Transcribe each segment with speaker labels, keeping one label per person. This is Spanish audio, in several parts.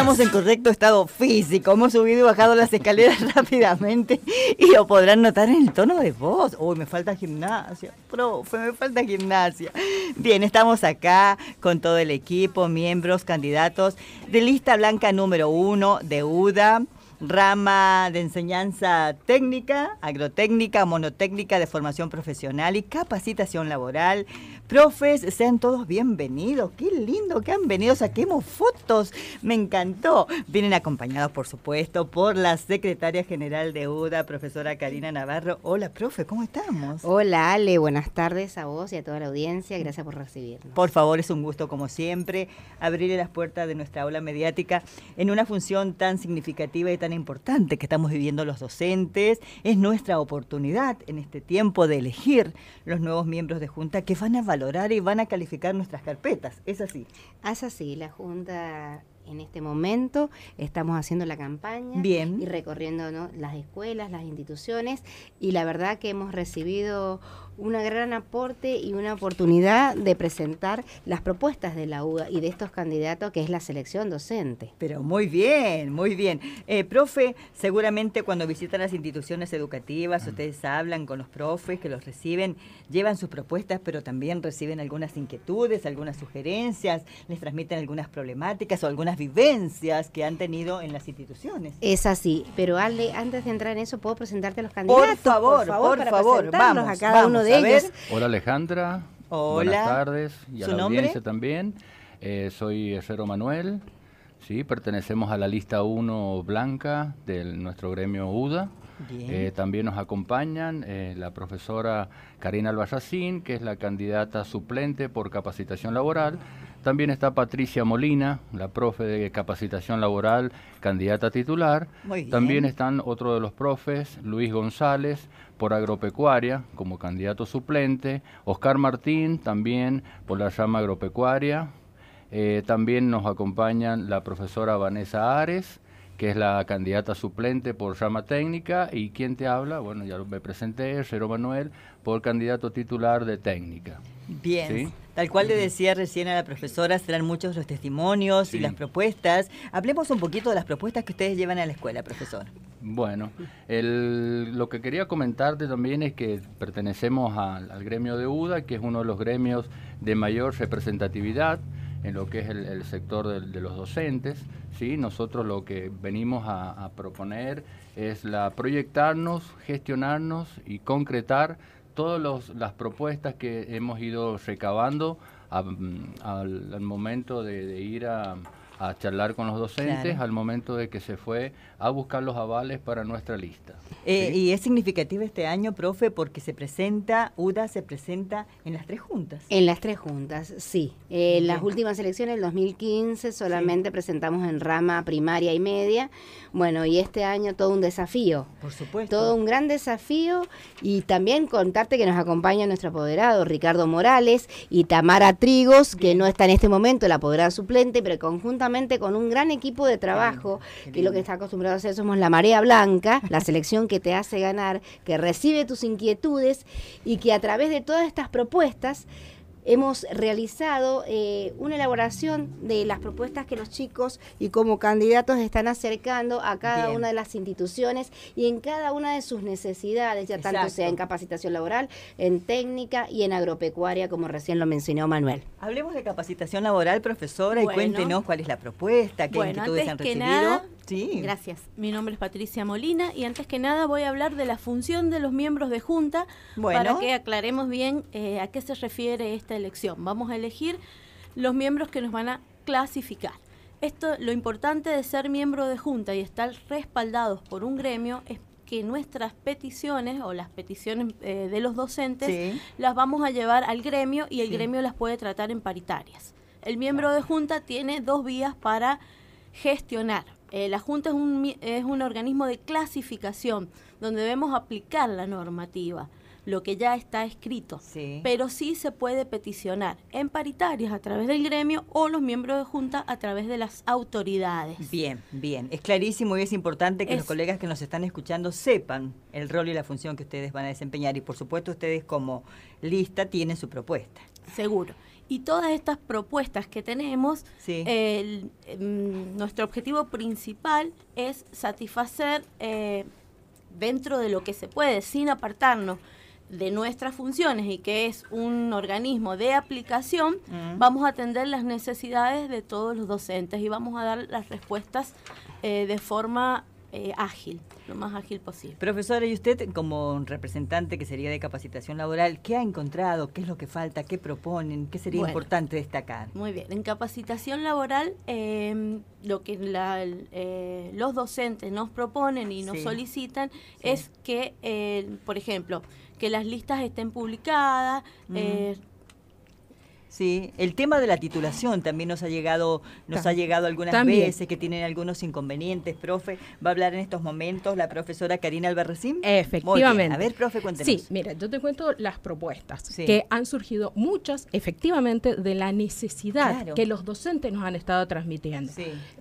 Speaker 1: estamos en correcto estado físico. Hemos subido y bajado las escaleras rápidamente y lo podrán notar en el tono de voz. Uy, me falta gimnasia, profe, me falta gimnasia. Bien, estamos acá con todo el equipo, miembros, candidatos de lista blanca número uno de UDA rama de enseñanza técnica, agrotécnica, monotécnica de formación profesional y capacitación laboral, profes, sean todos bienvenidos. Qué lindo que han venido, saquemos fotos. Me encantó. Vienen acompañados, por supuesto, por la secretaria general de UDA, profesora Karina Navarro.
Speaker 2: Hola, profe, ¿cómo estamos? Hola, Ale, buenas tardes a vos y a toda la audiencia. Gracias por recibirnos. Por
Speaker 1: favor, es un gusto, como siempre, abrirle las puertas de nuestra aula mediática en una función tan significativa y tan importante que estamos viviendo los docentes. Es nuestra oportunidad en este tiempo de elegir los nuevos miembros de Junta que van a valorar horario y van a
Speaker 2: calificar nuestras carpetas. ¿Es así? Es así. La Junta en este momento estamos haciendo la campaña y recorriendo las escuelas, las instituciones y la verdad que hemos recibido un gran aporte y una oportunidad de presentar las propuestas de la UGA y de estos candidatos que es la selección docente. Pero muy
Speaker 1: bien, muy bien. Eh, profe, seguramente cuando visitan las instituciones educativas, ah. ustedes hablan con los profes que los reciben, llevan sus propuestas, pero también reciben algunas inquietudes, algunas sugerencias, les transmiten algunas problemáticas o algunas vivencias que han
Speaker 2: tenido en las instituciones. Es así, pero Ale, antes de entrar en eso, ¿puedo presentarte a los candidatos? Por favor, por favor, vamos a cada uno de ellos.
Speaker 3: Hola Alejandra, buenas tardes y a la audiencia también. Eh, soy Cero Manuel, sí, pertenecemos a la lista 1 blanca de nuestro gremio UDA. Eh, también nos acompañan eh, la profesora Karina Albayacín, que es la candidata suplente por capacitación laboral. También está Patricia Molina, la profe de capacitación laboral, candidata titular. También están otro de los profes, Luis González, por agropecuaria, como candidato suplente. Oscar Martín, también por la llama agropecuaria. Eh, también nos acompañan la profesora Vanessa Ares, que es la candidata suplente por llama técnica. ¿Y quién te habla? Bueno, ya me presenté, Jero Manuel, por candidato titular de técnica. Bien al
Speaker 1: cual le decía recién a la profesora, serán muchos los testimonios y las propuestas. Hablemos un poquito de las propuestas que ustedes llevan a la escuela, profesor.
Speaker 3: Bueno, lo que quería comentarte también es que pertenecemos al gremio de UDA, que es uno de los gremios de mayor representatividad en lo que es el, sector de, los docentes. ¿sí? Nosotros lo que venimos a, proponer es la proyectarnos, gestionarnos y concretar todas las propuestas que hemos ido recabando al, momento de, de ir a, a charlar con los docentes al momento de que se fue a buscar los avales para nuestra lista.
Speaker 1: Eh, y es significativo este año, profe, porque se presenta, UDA se presenta en las tres juntas. En las
Speaker 2: tres juntas, sí. Eh, en las últimas elecciones, el 2015, solamente presentamos en rama primaria y media. Bueno, y este año todo un desafío. Por supuesto. Todo un gran desafío y también contarte que nos acompaña nuestro apoderado Ricardo Morales y Tamara Trigos, que no está en este momento, la apoderada suplente, pero conjuntamente con un gran equipo de trabajo, y ah, que lo que está acostumbrado a hacer somos la marea blanca, la selección que te hace ganar, que recibe tus inquietudes y que a través de todas estas propuestas hemos realizado eh, una elaboración de las propuestas que los chicos y como candidatos están acercando a cada una de las instituciones y en cada una de sus necesidades, ya tanto sea en capacitación laboral, en técnica y en agropecuaria, como recién lo mencionó Manuel.
Speaker 1: Hablemos de capacitación laboral, profesora, y cuéntenos cuál es la propuesta, qué bueno, han recibido.
Speaker 4: Gracias. Mi nombre es Patricia Molina y antes que nada voy a hablar de la función de los miembros de Junta para que aclaremos bien eh, a qué se refiere esta elección. Vamos a elegir los miembros que nos van a clasificar. Esto, lo importante de ser miembro de Junta y estar respaldados por un gremio es que nuestras peticiones o las peticiones eh, de los docentes las vamos a llevar al gremio y el gremio las puede tratar en paritarias. El miembro de junta tiene dos vías para gestionar. Eh, la Junta es un, es un organismo de clasificación donde debemos aplicar la normativa, lo que ya está escrito, pero sí se puede peticionar en paritarias a través del gremio o los miembros de Junta a través de las autoridades.
Speaker 1: Bien, bien, es clarísimo y es importante que los colegas que nos están escuchando sepan el rol y la función que ustedes van a desempeñar y por supuesto ustedes como lista tienen su propuesta. Seguro. Y todas estas propuestas que tenemos, em, nuestro objetivo
Speaker 4: principal es satisfacer eh, dentro de lo que se puede, sin apartarnos de nuestras funciones y que es un organismo de aplicación, mm. vamos a atender las necesidades de todos los docentes y vamos a dar las respuestas
Speaker 1: eh, de forma eh, ágil, lo más ágil posible. Profesora, y usted como representante que sería de capacitación laboral, ¿qué ha encontrado? ¿Qué es lo que falta? ¿Qué proponen? ¿Qué sería importante destacar?
Speaker 4: Muy bien, en capacitación laboral em, lo que eh, los docentes nos proponen y nos solicitan es que, eh, por ejemplo, que las listas estén publicadas,
Speaker 1: Sí, el tema de la titulación también nos ha llegado, nos ha llegado algunas veces que tienen algunos inconvenientes, profe. Va a hablar en estos momentos la profesora Karina Albarracín. Efectivamente. A ver, profe, cuéntenos. Sí, mira, yo te cuento las propuestas que
Speaker 5: han surgido muchas, efectivamente, de la necesidad que los docentes nos han estado transmitiendo.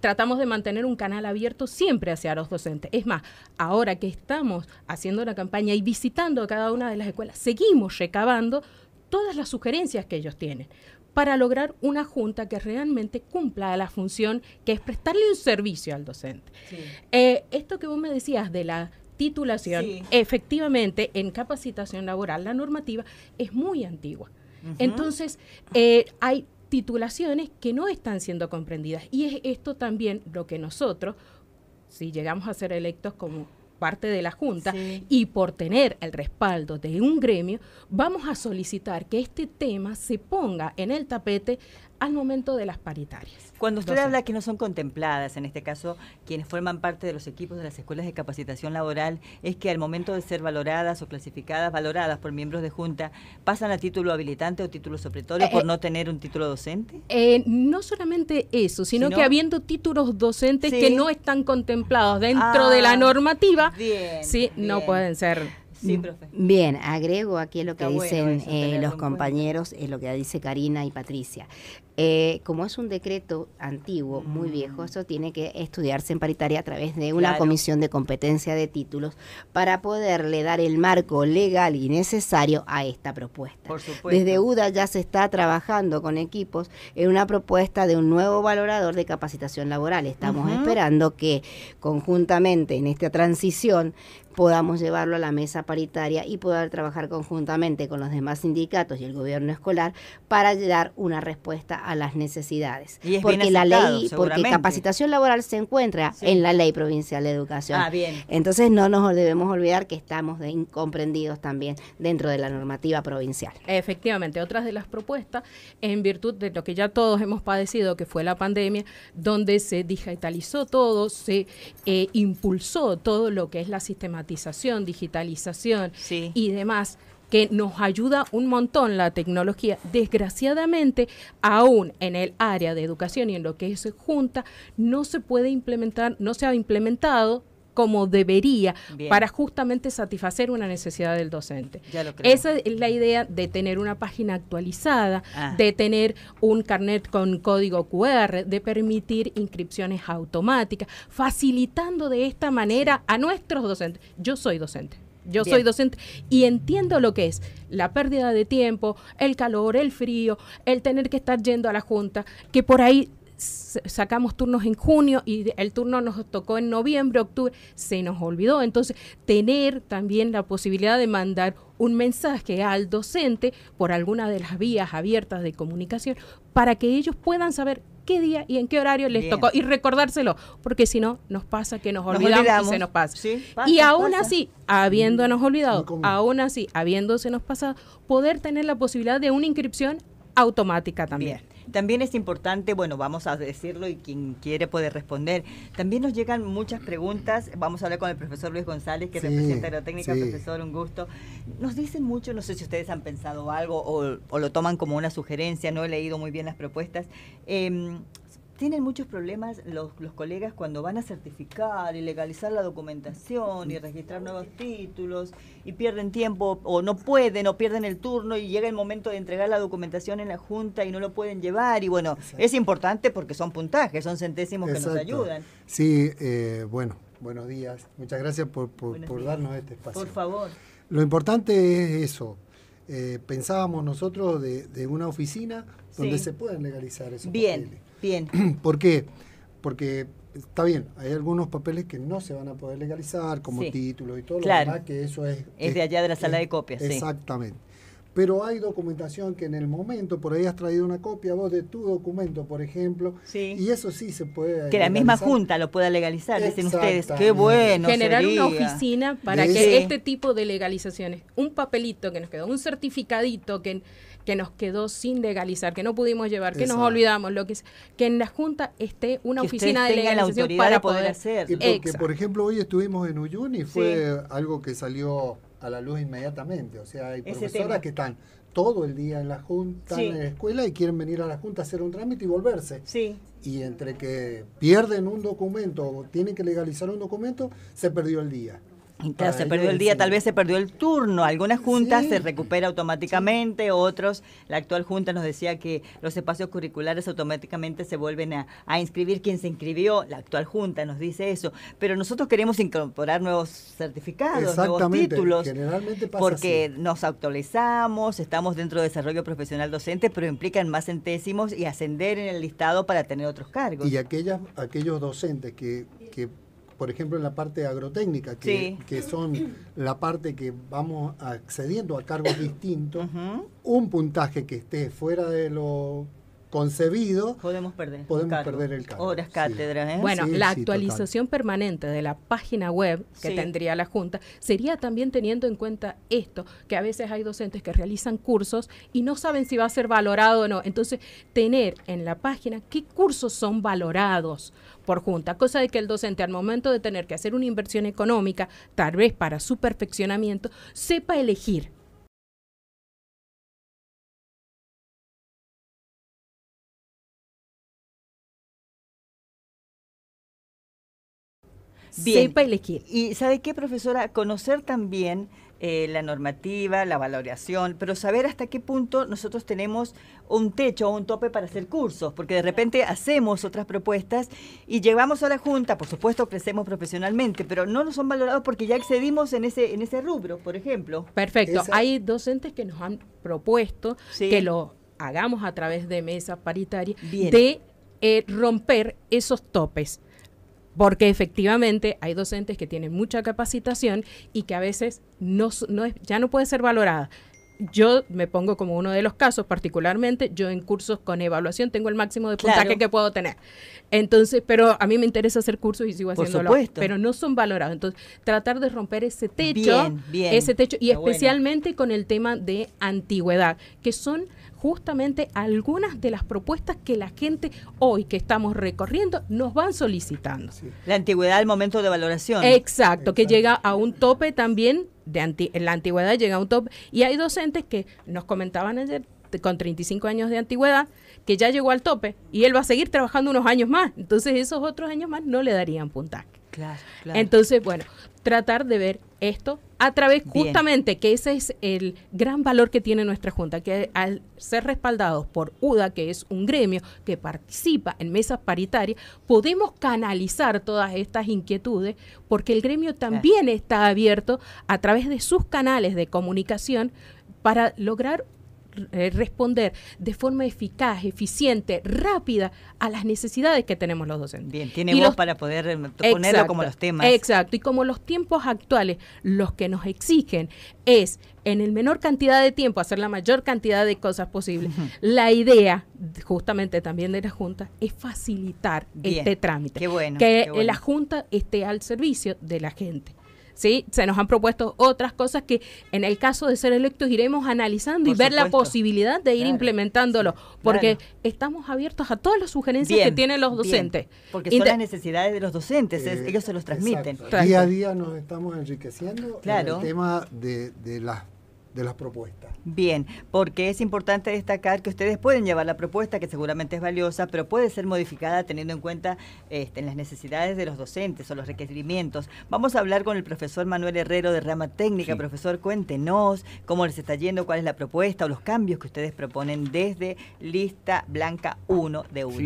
Speaker 5: Tratamos de mantener un canal abierto siempre hacia los docentes. Es más, ahora que estamos haciendo la campaña y visitando a cada una de las escuelas, seguimos recabando todas las sugerencias que ellos tienen para lograr una junta que realmente cumpla la función que es prestarle un servicio al docente. Eh, esto que vos me decías de la titulación, efectivamente en capacitación laboral la normativa es muy antigua. Entonces, eh, hay titulaciones que no están siendo comprendidas y es esto también lo que nosotros, si llegamos a ser electos como parte de la Junta y por tener el respaldo de un gremio, vamos a solicitar que este tema se ponga en el tapete al momento de las paritarias.
Speaker 1: Cuando usted habla que no son contempladas, en este caso quienes forman parte de los equipos de las escuelas de capacitación laboral, es que al momento de ser valoradas o clasificadas, valoradas por miembros de junta, pasan a título habilitante o título supletorio eh, por eh, no tener un título docente?
Speaker 5: Eh, no solamente eso, sino, que habiendo títulos docentes que no están contemplados dentro de la ah,
Speaker 2: normativa, sí, no pueden ser Bien, agrego aquí lo que dicen los compañeros, es lo que dice Karina y Patricia. Eh, como es un decreto antiguo, muy viejo, mm. eso tiene que estudiarse en paritaria a través de una comisión de competencia de títulos para poderle dar el marco legal y necesario a esta propuesta. Desde UDA ya se está trabajando con equipos en una propuesta de un nuevo valorador de capacitación laboral. Estamos esperando que conjuntamente en esta transición podamos llevarlo a la mesa paritaria y poder trabajar conjuntamente con los demás sindicatos y el gobierno escolar para dar una respuesta a las necesidades. Y es porque la ley, porque capacitación laboral se encuentra en la ley provincial de educación. Ah, bien. Entonces no nos debemos olvidar que estamos de incomprendidos también dentro de la normativa provincial.
Speaker 5: Efectivamente, otras de las propuestas, en virtud de lo que ya todos hemos padecido, que fue la pandemia, donde se digitalizó todo, se eh, impulsó todo lo que es la sistematización, digitalización y demás que nos ayuda un montón la tecnología. Desgraciadamente, aún en el área de educación y en lo que se junta, no se puede implementar, no se ha implementado como debería para justamente satisfacer una necesidad del docente. Esa es la idea de tener una página actualizada, ah. de tener un carnet con código QR, de permitir inscripciones automáticas, facilitando de esta manera a nuestros docentes. Yo soy docente. Yo soy docente y entiendo lo que es la pérdida de tiempo, el calor, el frío, el tener que estar yendo a la junta, que por ahí sacamos turnos en junio y el turno nos tocó en noviembre, octubre, se nos olvidó. Entonces, tener también la posibilidad de mandar un mensaje al docente por alguna de las vías abiertas de comunicación para que ellos puedan saber qué día y en qué horario les tocó y recordárselo, porque si no nos pasa que nos olvidamos, y se nos pasa. y aún así, habiéndonos mm, olvidado,
Speaker 1: aún así, habiéndose nos pasado, poder tener la posibilidad
Speaker 5: de una inscripción automática también.
Speaker 1: También es importante, bueno, vamos a decirlo y quien quiere puede responder. También nos llegan muchas preguntas. Vamos a hablar con el profesor Luis González, que representa la técnica. Profesor, un gusto. Nos dicen mucho, no sé si ustedes han pensado algo o, lo toman como una sugerencia, no he leído muy bien las propuestas. Em, tienen muchos problemas los, los colegas cuando van a certificar y legalizar la documentación y registrar nuevos títulos y pierden tiempo o no pueden o pierden el turno y llega el momento de entregar la documentación en la junta y no lo pueden llevar y bueno, es importante porque son puntajes, son centésimos que nos ayudan.
Speaker 6: Sí, eh, bueno, buenos días, muchas gracias por, por, darnos este espacio. Por favor. Lo importante es eso, eh, pensábamos nosotros de, una oficina donde se pueden legalizar esos Bien. Papeles. ¿Por qué? Porque está bien, hay algunos papeles que no se van a poder legalizar, como título títulos y todo lo demás, que eso es... Es de allá de la sala de copias, Exactamente. Pero hay documentación que en el momento, por ahí has traído una copia vos de tu documento, por ejemplo, y eso sí se puede... Que la misma
Speaker 1: junta lo pueda legalizar, dicen ustedes. Qué bueno. Generar una
Speaker 5: oficina para que este tipo de legalizaciones, un papelito que nos quedó, un certificadito que que nos quedó sin legalizar, que no pudimos llevar, que nos olvidamos, lo que es, que en la Junta esté una oficina de legalización para poder
Speaker 6: hacer. Y por ejemplo, hoy estuvimos en Uyuni, y fue algo que salió a la luz inmediatamente. O sea, hay profesoras que están todo el día en la junta, en la escuela, y quieren venir a la junta a hacer un trámite y volverse. Y entre que pierden un documento o tienen que legalizar un documento, se perdió el día. Claro, se perdió el día, tal
Speaker 1: vez se perdió el turno. Algunas juntas se recupera automáticamente, otros, la actual junta nos decía que los espacios curriculares automáticamente se vuelven a, inscribir quien se inscribió, la actual junta nos dice eso. Pero nosotros queremos incorporar nuevos certificados, nuevos títulos, porque nos actualizamos, estamos dentro de desarrollo profesional docente, pero implican más centésimos y ascender en el listado para tener otros cargos. Y
Speaker 6: aquellas, aquellos docentes que por ejemplo, en la parte agrotécnica, que, que son la parte que vamos accediendo a cargos distintos, un puntaje que esté fuera de los concebido, podemos perder,
Speaker 1: Horas cátedras. Bueno, la actualización
Speaker 5: permanente de la página web que tendría la Junta sería también teniendo en cuenta esto, que a veces hay docentes que realizan cursos y no saben si va a ser valorado o no. Entonces, tener en la página qué cursos son valorados por junta, cosa de que el docente al momento de tener que hacer una inversión económica, tal vez para su perfeccionamiento, sepa
Speaker 3: elegir
Speaker 1: Y ¿sabe qué, profesora? Conocer también eh, la normativa, la valoración, pero saber hasta qué punto nosotros tenemos un techo o un tope para hacer cursos, porque de repente hacemos otras propuestas y llevamos a la Junta, por supuesto crecemos profesionalmente, pero no nos son valorados porque ya excedimos en ese, en ese rubro, por ejemplo. Perfecto, hay docentes que nos han propuesto que lo hagamos a través de
Speaker 5: mesa paritaria de eh, romper esos topes porque efectivamente hay docentes que tienen mucha capacitación y que a veces no, no ya no puede ser valorada. Yo me pongo como uno de los casos, particularmente yo en cursos con evaluación tengo el máximo de puntaje que puedo tener. Entonces, pero a mí me interesa hacer cursos y sigo haciéndolo, pero no son valorados. Entonces, tratar de romper ese techo, ese techo y especialmente con el tema de antigüedad, que son justamente algunas de las propuestas que la gente hoy que estamos recorriendo nos van solicitando. La antigüedad al momento de valoración. Exacto, que llega a un tope también, de la antigüedad llega a un tope. Y hay docentes que nos comentaban ayer con 35 años de antigüedad, que ya llegó al tope y él va a seguir trabajando unos años más. Entonces esos otros años más no le darían puntaje. Entonces, bueno, tratar de ver esto a través justamente que ese es el gran valor que tiene nuestra junta que al ser respaldados por UDA que es un gremio que participa en mesas paritarias podemos canalizar todas estas inquietudes porque el gremio también está abierto a través de sus canales de comunicación para lograr eh, responder de forma eficaz, eficiente, rápida a las necesidades que tenemos los docentes. Bien, tiene voz
Speaker 1: para poder eh, ponerlo como los temas. Exacto,
Speaker 5: y como los tiempos actuales, los que nos exigen es en el menor cantidad de tiempo hacer la mayor cantidad de cosas posible. La idea, justamente también de la Junta, es facilitar este trámite. bueno, que la Junta esté al servicio de la gente. ¿sí? Se nos han propuesto otras cosas que en el caso de ser electos iremos analizando y ver la posibilidad de ir implementándolo, porque estamos abiertos a todas las sugerencias que tienen los docentes. porque son las
Speaker 1: necesidades de los docentes, eh, ellos se los transmiten. Día a
Speaker 6: día nos estamos enriqueciendo
Speaker 1: claro. el tema
Speaker 6: de las de las propuestas.
Speaker 1: Bien, porque es importante destacar que ustedes pueden llevar la propuesta, que seguramente es valiosa, pero puede ser modificada teniendo en cuenta este, las necesidades de los docentes o los requerimientos. Vamos a hablar con el profesor Manuel Herrero de Rama Técnica. Profesor, cuéntenos cómo les está yendo, cuál es la propuesta o los cambios que ustedes proponen desde Lista Blanca 1 de UDA.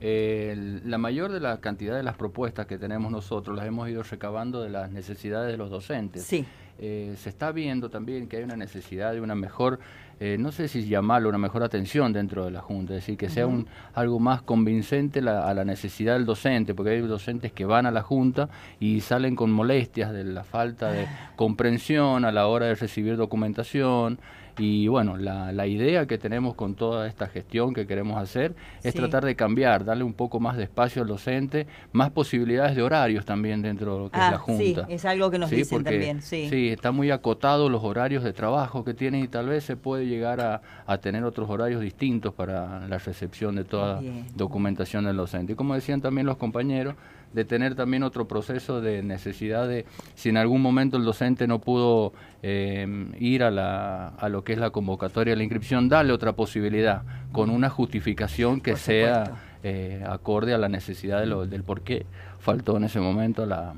Speaker 3: Sí. la mayor de la cantidad de las propuestas que tenemos nosotros las hemos ido recabando de las necesidades de los docentes. Sí. Eh, se está viendo también que hay una necesidad de una mejor, eh, no sé si llamarlo, una mejor atención dentro de la Junta, es decir, que sea un, algo más convincente a la necesidad del docente, porque hay docentes que van a la Junta y salen con molestias de la falta de ah. comprensión a la hora de recibir documentación. Y bueno, la, la, idea que tenemos con toda esta gestión que queremos hacer es tratar de cambiar, darle un poco más de espacio al docente, más posibilidades de horarios también dentro de es ah, la Junta. Sí, es
Speaker 1: algo que nos dicen también. Sí.
Speaker 3: está muy acotado los horarios de trabajo que tienen y tal vez se puede llegar a, tener otros horarios distintos para la recepción de toda documentación del docente. Y como decían también los compañeros, de tener también otro proceso de necesidad de, si en algún momento el docente no pudo em, ir a, la, a lo que es la convocatoria de la inscripción, darle otra posibilidad con una justificación que sea eh, acorde a la necesidad de del por qué faltó en ese momento la,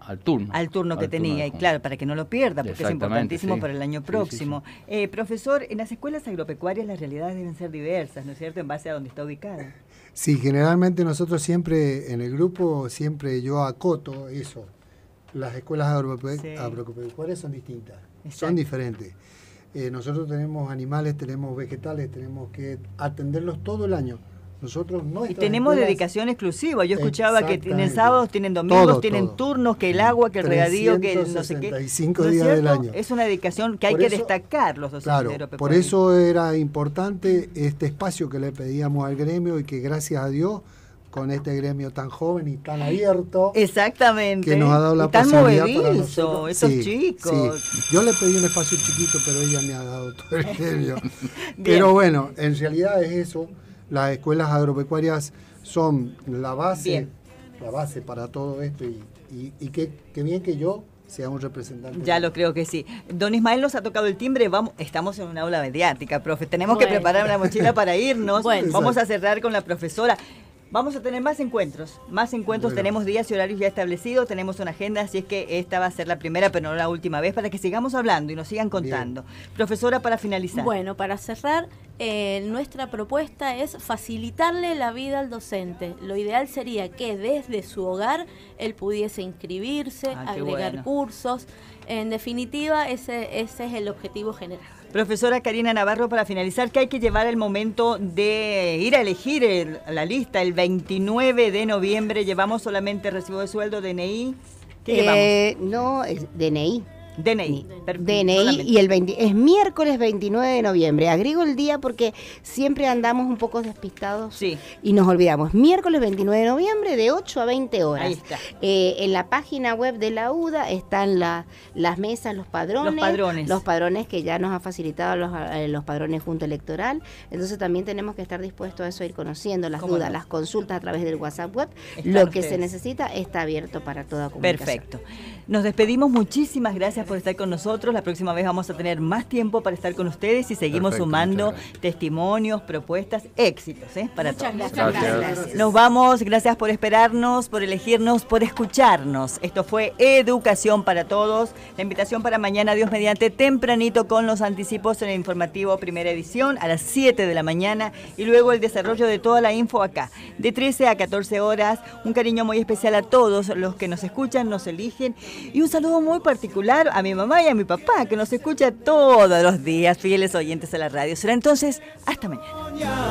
Speaker 3: al turno. Al turno que tenía, y
Speaker 1: claro, para que no lo pierda, porque es importantísimo para el año próximo. Eh, profesor, en las escuelas agropecuarias las realidades deben ser diversas, ¿no es cierto?, en base a donde está ubicada.
Speaker 6: Sí, generalmente nosotros siempre en el grupo, siempre yo acoto eso. Las escuelas agropecuarias son distintas, son diferentes. Eh, nosotros tenemos animales, tenemos vegetales, tenemos que atenderlos todo el año nosotros no Y tenemos dedicación
Speaker 1: exclusiva. Yo escuchaba que tienen sábados, tienen domingos, tienen
Speaker 6: turnos, que el agua, que el regadío, que no sé
Speaker 1: qué. días es del año. Es una dedicación que hay que destacar los claro, Por eso
Speaker 6: era importante este espacio que le pedíamos al gremio y que gracias a Dios con este gremio tan joven y tan abierto.
Speaker 1: Exactamente. Que nos ha dado la posibilidad esos chicos.
Speaker 6: Yo le pedí un espacio chiquito, pero ella me ha dado todo el gremio. pero bueno, en realidad es eso las escuelas agropecuarias son la base, la base para todo esto y, y, qué, bien que yo sea un representante. Ya
Speaker 1: lo creo que sí. Don Ismael nos ha tocado el timbre, vamos, estamos en una aula mediática, profe. Tenemos que preparar una mochila
Speaker 6: para irnos.
Speaker 1: Vamos a cerrar con la profesora. Vamos a tener más encuentros, más encuentros, tenemos días y horarios ya establecidos, tenemos una agenda, así es que esta va a ser la primera, pero no la última vez, para que sigamos hablando y nos sigan contando. Profesora, para finalizar. Bueno, para cerrar, eh, nuestra propuesta
Speaker 4: es facilitarle la vida al docente. Lo ideal sería que desde su hogar él pudiese inscribirse, ah, agregar cursos. En definitiva, ese, ese es el objetivo general.
Speaker 1: Profesora Karina Navarro, para finalizar, que hay que llevar el momento de ir a elegir la lista el 29 de noviembre. ¿Llevamos solamente recibo de sueldo, DNI? ¿Qué eh,
Speaker 2: llevamos? No, es DNI. DNI. DNI, DNI y el 20, es miércoles 29 de noviembre. Agrego el día porque siempre andamos un poco despistados y nos olvidamos. Miércoles 29 de noviembre de 8 a 20 horas. Ahí está. Eh, en la página web de la UDA están las mesas, los padrones, los padrones. Los padrones que ya nos ha facilitado eh, los, padrones junto electoral. Entonces también tenemos que estar dispuestos a eso, ir conociendo las dudas, las consultas a través del WhatsApp web. Lo que se necesita está abierto para toda
Speaker 3: comunicación. Perfecto.
Speaker 2: Nos despedimos. Muchísimas gracias por estar con nosotros. La próxima
Speaker 1: vez vamos a tener más tiempo para estar con ustedes y seguimos sumando testimonios, propuestas, éxitos ¿eh? para todos. Nos vamos, gracias por esperarnos, por elegirnos, por escucharnos. Esto fue Educación para Todos. La invitación para mañana, Dios mediante, tempranito con los anticipos en el informativo primera edición a las 7 de la mañana y luego el desarrollo de toda la info acá, de 13 a 14 horas. Un cariño muy especial a todos los que nos escuchan, nos eligen y un saludo muy particular a mi mamá y a mi papá, que nos escucha todos los días, fieles oyentes a la radio. Será entonces, hasta mañana.